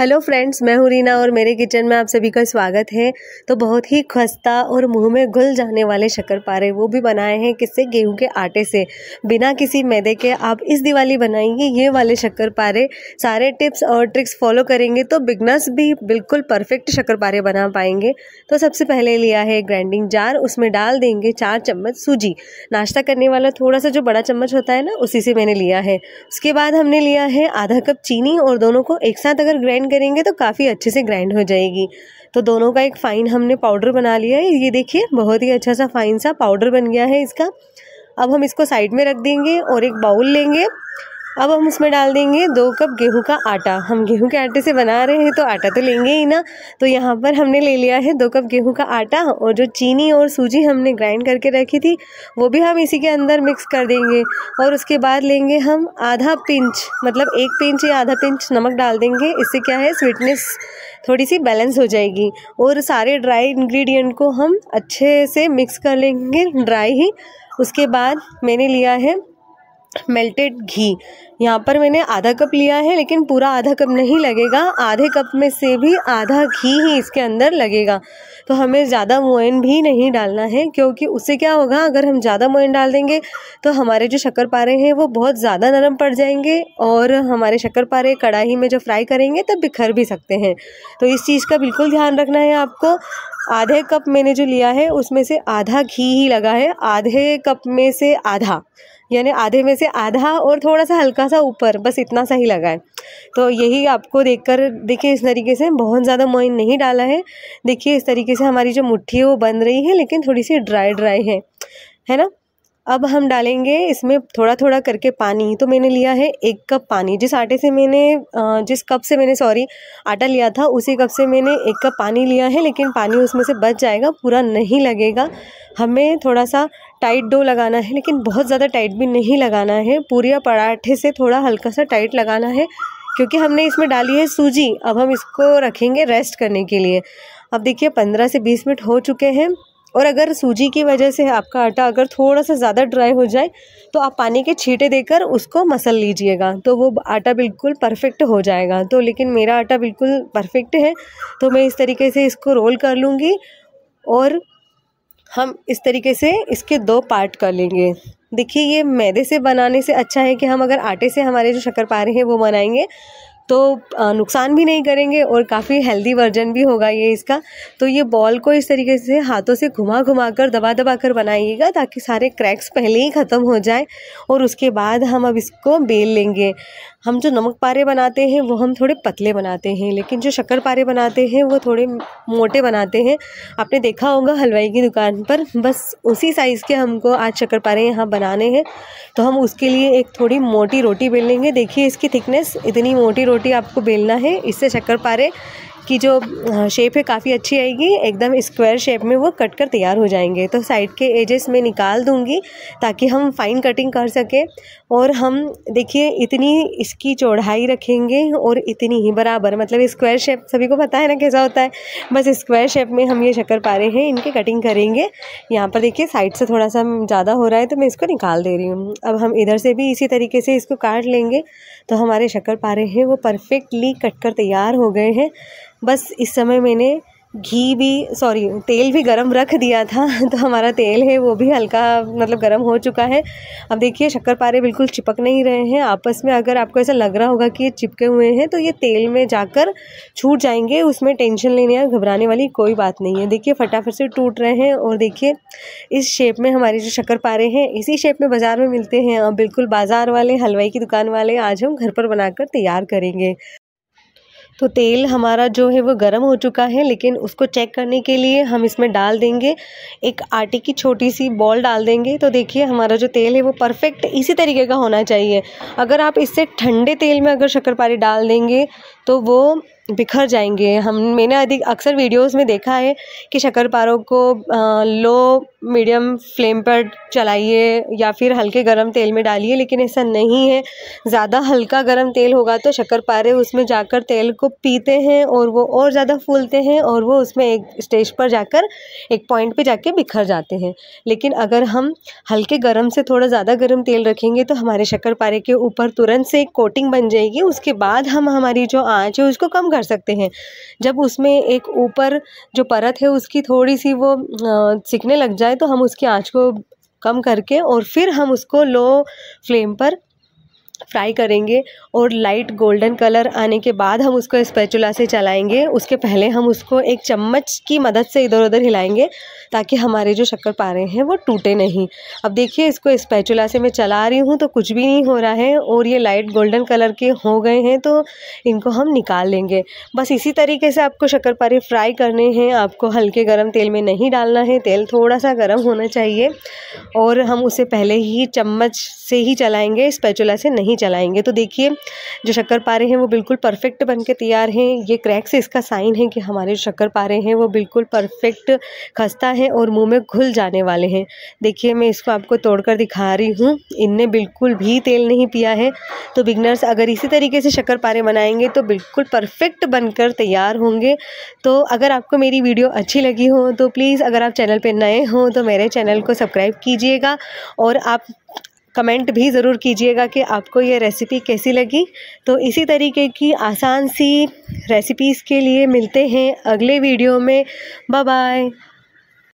hello friends मैं हूँ रीना और मेरे किचन में आप सभी का स्वागत है तो बहुत ही खस्ता और मुंह में घुल जाने वाले शक्करपारे वो भी बनाए हैं किससे गेहूं के आटे से बिना किसी मैदे के आप इस दिवाली बनाएंगे ये वाले शक्करपारे सारे टिप्स और ट्रिक्स फॉलो करेंगे तो बिगनर्स भी बिल्कुल परफेक्ट पारे बना पाएंगे तो सबसे पहले लिया है ग्राइंडिंग जार उसमें डाल देंगे चार चम्मच सूजी नाश्ता करने वाला थोड़ा सा जो बड़ा चम्मच होता है ना उसी से मैंने लिया है उसके बाद हमने लिया है आधा कप चीनी और दोनों को एक साथ अगर ग्राइंड ग्राइंड करेंगे तो काफ़ी अच्छे से ग्राइंड हो जाएगी तो दोनों का एक फ़ाइन हमने पाउडर बना लिया है ये देखिए बहुत ही अच्छा सा फ़ाइन सा पाउडर बन गया है इसका अब हम इसको साइड में रख देंगे और एक बाउल लेंगे अब हम उसमें डाल देंगे दो कप गेहूं का आटा हम गेहूं के आटे से बना रहे हैं तो आटा तो लेंगे ही ना तो यहाँ पर हमने ले लिया है दो कप गेहूं का आटा और जो चीनी और सूजी हमने ग्राइंड करके रखी थी वो भी हम इसी के अंदर मिक्स कर देंगे और उसके बाद लेंगे हम आधा पिंच मतलब एक पिंच या आधा पिंच नमक डाल देंगे इससे क्या है स्वीटनेस थोड़ी सी बैलेंस हो जाएगी और सारे ड्राई इन्ग्रीडियंट को हम अच्छे से मिक्स कर लेंगे ड्राई ही उसके बाद मैंने लिया है मेल्टेड घी यहाँ पर मैंने आधा कप लिया है लेकिन पूरा आधा कप नहीं लगेगा आधे कप में से भी आधा घी ही इसके अंदर लगेगा तो हमें ज़्यादा मोइन भी नहीं डालना है क्योंकि उससे क्या होगा अगर हम ज़्यादा मोइन डाल देंगे तो हमारे जो शक्कर पारे हैं वो बहुत ज़्यादा नरम पड़ जाएंगे और हमारे शक्कर पारे कढ़ाई में जो फ्राई करेंगे तब बिखर भी सकते हैं तो इस चीज़ का बिल्कुल ध्यान रखना है आपको आधे कप मैंने जो लिया है उसमें से आधा घी ही लगा है आधे कप में से आधा यानी आधे में से आधा और थोड़ा सा हल्का सा ऊपर बस इतना सा ही लगा है तो यही आपको देखकर देखिए इस तरीके से बहुत ज़्यादा मोइन नहीं डाला है देखिए इस तरीके से हमारी जो मुट्ठी है वो बन रही है लेकिन थोड़ी सी ड्राई ड्राई है है ना अब हम डालेंगे इसमें थोड़ा थोड़ा करके पानी तो मैंने लिया है एक कप पानी जिस आटे से मैंने जिस कप से मैंने सॉरी आटा लिया था उसी कप से मैंने एक कप पानी लिया है लेकिन पानी उसमें से बच जाएगा पूरा नहीं लगेगा हमें थोड़ा सा टाइट डो लगाना है लेकिन बहुत ज़्यादा टाइट भी नहीं लगाना है पूरी पराठे से थोड़ा हल्का सा टाइट लगाना है क्योंकि हमने इसमें डाली है सूजी अब हम इसको रखेंगे रेस्ट करने के लिए अब देखिए पंद्रह से बीस मिनट हो चुके हैं और अगर सूजी की वजह से आपका आटा अगर थोड़ा सा ज़्यादा ड्राई हो जाए तो आप पानी के छींटे देकर उसको मसल लीजिएगा तो वो आटा बिल्कुल परफेक्ट हो जाएगा तो लेकिन मेरा आटा बिल्कुल परफेक्ट है तो मैं इस तरीके से इसको रोल कर लूँगी और हम इस तरीके से इसके दो पार्ट कर लेंगे देखिए ये मैदे से बनाने से अच्छा है कि हम अगर आटे से हमारे जो शक्कर पारे हैं वो बनाएंगे तो नुकसान भी नहीं करेंगे और काफ़ी हेल्दी वर्जन भी होगा ये इसका तो ये बॉल को इस तरीके से हाथों से घुमा घुमा कर दबा दबा कर बनाइएगा ताकि सारे क्रैक्स पहले ही ख़त्म हो जाए और उसके बाद हम अब इसको बेल लेंगे हम जो नमक पारे बनाते हैं वो हम थोड़े पतले बनाते हैं लेकिन जो शक्कर पारे बनाते हैं वो थोड़े मोटे बनाते हैं आपने देखा होगा हलवाई की दुकान पर बस उसी साइज़ के हमको आज शक्कर पारे यहाँ बनाने हैं तो हम उसके लिए एक थोड़ी मोटी रोटी बेल लेंगे देखिए इसकी थिकनेस इतनी मोटी रोटी रोटी आपको बेलना है इससे शक्कर पारे की जो शेप है काफ़ी अच्छी आएगी एकदम स्क्वायर शेप में वो कट कर तैयार हो जाएंगे तो साइड के एजेस में निकाल दूँगी ताकि हम फाइन कटिंग कर सकें और हम देखिए इतनी इसकी चौड़ाई रखेंगे और इतनी ही बराबर मतलब स्क्वायर शेप सभी को पता है ना कैसा होता है बस स्क्वायर शेप में हम ये शक्कर पा रहे हैं इनकी कटिंग करेंगे यहाँ पर देखिए साइड से थोड़ा सा ज़्यादा हो रहा है तो मैं इसको निकाल दे रही हूँ अब हम इधर से भी इसी तरीके से इसको काट लेंगे तो हमारे शक्कर पारे हैं वो परफेक्टली कट कर तैयार हो गए हैं बस इस समय मैंने घी भी सॉरी तेल भी गरम रख दिया था तो हमारा तेल है वो भी हल्का मतलब गरम हो चुका है अब देखिए शक्कर पारे बिल्कुल चिपक नहीं रहे हैं आपस में अगर आपको ऐसा लग रहा होगा कि ये चिपके हुए हैं तो ये तेल में जाकर छूट जाएंगे उसमें टेंशन लेने या घबराने वाली कोई बात नहीं है देखिए फटाफट से टूट रहे हैं और देखिए इस शेप में हमारे जो शक्कर पारे हैं इसी शेप में बाज़ार में मिलते हैं और बिल्कुल बाज़ार वाले हलवाई की दुकान वाले आज हम घर पर बनाकर तैयार करेंगे तो तेल हमारा जो है वो गर्म हो चुका है लेकिन उसको चेक करने के लिए हम इसमें डाल देंगे एक आटे की छोटी सी बॉल डाल देंगे तो देखिए हमारा जो तेल है वो परफेक्ट इसी तरीके का होना चाहिए अगर आप इससे ठंडे तेल में अगर शक्करपारी डाल देंगे तो वो बिखर जाएंगे हम मैंने अधिक अक्सर वीडियोस में देखा है कि शक्करपारों को लो मीडियम फ्लेम पर चलाइए या फिर हल्के गरम तेल में डालिए लेकिन ऐसा नहीं है ज़्यादा हल्का गरम तेल होगा तो शक्करपारे उसमें जाकर तेल को पीते हैं और वो और ज़्यादा फूलते हैं और वो उसमें एक स्टेज पर जाकर एक पॉइंट पर जाके बिखर जाते हैं लेकिन अगर हम हल्के गर्म से थोड़ा ज़्यादा गर्म तेल रखेंगे तो हमारे शक्कर के ऊपर तुरंत से एक कोटिंग बन जाएगी उसके बाद हम हमारी जो आँच है उसको कम कर सकते हैं जब उसमें एक ऊपर जो परत है उसकी थोड़ी सी वो सिकने लग जाए तो हम उसकी आँच को कम करके और फिर हम उसको लो फ्लेम पर फ्राई करेंगे और लाइट गोल्डन कलर आने के बाद हम उसको स्पैचुला से चलाएंगे उसके पहले हम उसको एक चम्मच की मदद से इधर उधर हिलाएंगे ताकि हमारे जो शक्कर पारे हैं वो टूटे नहीं अब देखिए इसको स्पैचुला से मैं चला रही हूँ तो कुछ भी नहीं हो रहा है और ये लाइट गोल्डन कलर के हो गए हैं तो इनको हम निकाल लेंगे बस इसी तरीके से आपको शक्कर पारे फ्राई करने हैं आपको हल्के गर्म तेल में नहीं डालना है तेल थोड़ा सा गर्म होना चाहिए और हम उसे पहले ही चम्मच से ही चलाएँगे स्पैचुला से नहीं चलाएंगे तो देखिए जो शक्कर पारे हैं वो बिल्कुल परफेक्ट बन के तैयार हैं ये क्रैक से इसका साइन है कि हमारे जो शक्कर पारे हैं वो बिल्कुल परफेक्ट खस्ता है और मुँह में घुल जाने वाले हैं देखिए मैं इसको आपको तोड़ दिखा रही हूँ इनने बिल्कुल भी तेल नहीं पिया है तो बिगनर्स अगर इसी तरीके से शक्कर पारे बनाएंगे तो बिल्कुल परफेक्ट बनकर तैयार होंगे तो अगर आपको मेरी वीडियो अच्छी लगी हो तो प्लीज़ अगर आप चैनल पर नए हों तो मेरे चैनल को सब्सक्राइब कीजिएगा और आप कमेंट भी ज़रूर कीजिएगा कि आपको ये रेसिपी कैसी लगी तो इसी तरीके की आसान सी रेसिपीज़ के लिए मिलते हैं अगले वीडियो में बाय बाय